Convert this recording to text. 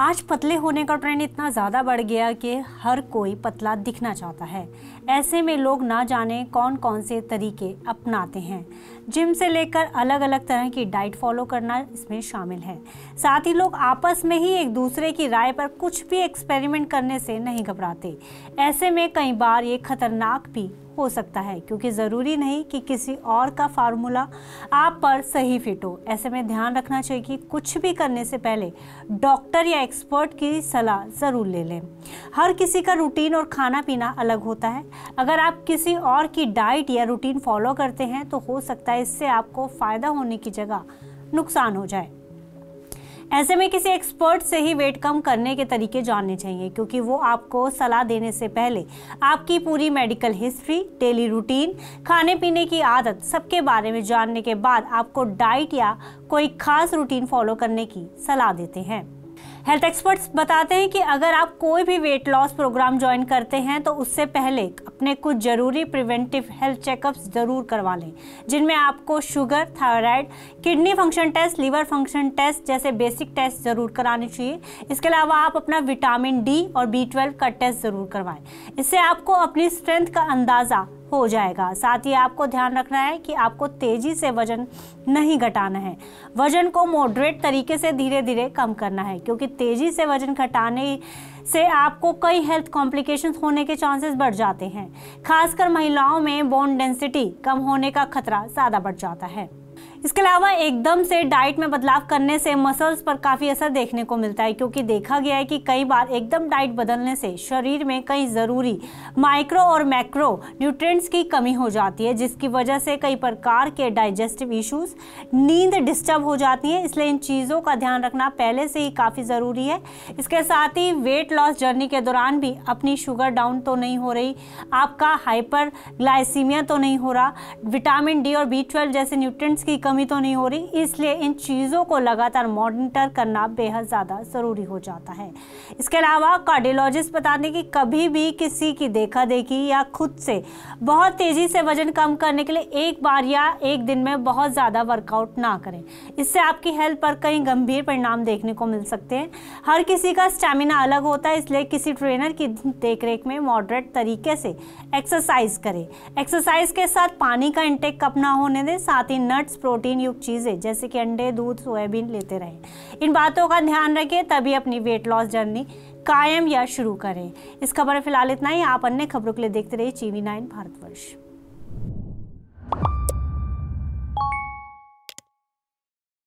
आज पतले होने का ट्रेंड इतना ज़्यादा बढ़ गया कि हर कोई पतला दिखना चाहता है ऐसे में लोग ना जाने कौन कौन से तरीके अपनाते हैं जिम से लेकर अलग अलग तरह की डाइट फॉलो करना इसमें शामिल है साथ ही लोग आपस में ही एक दूसरे की राय पर कुछ भी एक्सपेरिमेंट करने से नहीं घबराते ऐसे में कई बार ये खतरनाक भी हो सकता है क्योंकि ज़रूरी नहीं कि किसी और का फार्मूला आप पर सही फिट हो ऐसे में ध्यान रखना चाहिए कि कुछ भी करने से पहले डॉक्टर या एक्सपर्ट की सलाह ज़रूर ले लें हर किसी का रूटीन और खाना पीना अलग होता है अगर आप किसी और की डाइट या रूटीन फॉलो करते हैं तो हो सकता है इससे आपको फ़ायदा होने की जगह नुकसान हो जाए ऐसे में किसी एक्सपर्ट से ही वेट कम करने के तरीके जानने चाहिए क्योंकि वो आपको सलाह देने से पहले आपकी पूरी मेडिकल हिस्ट्री डेली रूटीन खाने पीने की आदत सबके बारे में जानने के बाद आपको डाइट या कोई खास रूटीन फॉलो करने की सलाह देते हैं हेल्थ एक्सपर्ट्स बताते हैं कि अगर आप कोई भी वेट लॉस प्रोग्राम ज्वाइन करते हैं तो उससे पहले अपने कुछ ज़रूरी प्रिवेंटिव हेल्थ चेकअप्स ज़रूर करवा लें जिनमें आपको sugar thyroid kidney function test liver function test जैसे बेसिक टेस्ट ज़रूर कराने चाहिए इसके अलावा आप अपना विटामिन डी और बी का टेस्ट ज़रूर करवाएं इससे आपको अपनी स्ट्रेंथ का अंदाज़ा हो जाएगा साथ ही आपको ध्यान रखना है कि आपको तेज़ी से वजन नहीं घटाना है वजन को मॉडरेट तरीके से धीरे धीरे कम करना है क्योंकि तेज़ी से वजन घटाने से आपको कई हेल्थ कॉम्प्लिकेशन होने के चांसेस बढ़ जाते हैं खासकर महिलाओं में बोन डेंसिटी कम होने का खतरा ज़्यादा बढ़ जाता है इसके अलावा एकदम से डाइट में बदलाव करने से मसल्स पर काफ़ी असर देखने को मिलता है क्योंकि देखा गया है कि कई बार एकदम डाइट बदलने से शरीर में कई ज़रूरी माइक्रो और मैक्रो न्यूट्रिएंट्स की कमी हो जाती है जिसकी वजह से कई प्रकार के डाइजेस्टिव इश्यूज नींद डिस्टर्ब हो जाती है इसलिए इन चीज़ों का ध्यान रखना पहले से ही काफ़ी ज़रूरी है इसके साथ ही वेट लॉस जर्नी के दौरान भी अपनी शुगर डाउन तो नहीं हो रही आपका हाइपर ग्लाइसीमिया तो नहीं हो रहा विटामिन डी और बी जैसे न्यूट्रेंट्स की कमी तो नहीं हो रही इसलिए इन चीज़ों को लगातार मॉनिटर करना बेहद ज़्यादा ज़रूरी हो जाता है इसके अलावा कार्डियोलॉजिस्ट बता दें कि कभी भी किसी की देखा देखी या खुद से बहुत तेज़ी से वजन कम करने के लिए एक बार या एक दिन में बहुत ज़्यादा वर्कआउट ना करें इससे आपकी हेल्थ पर कई गंभीर परिणाम देखने को मिल सकते हैं हर किसी का स्टेमिना अलग होता है इसलिए किसी ट्रेनर की देखरेख में मॉडरेट तरीके से एक्सरसाइज करें एक्सरसाइज के साथ पानी का इंटेक अपना होने दें साथ ही नट्स फैट्स प्रोटीन युक्त चीज़ें जैसे कि अंडे दूध सोयाबीन लेते रहें इन बातों का ध्यान रखें तभी अपनी वेट लॉस जर्नी कायम या शुरू करें इस खबर में फिलहाल इतना ही आप अन्य खबरों के लिए देखते रहिए चीवी नाइन भारतवर्ष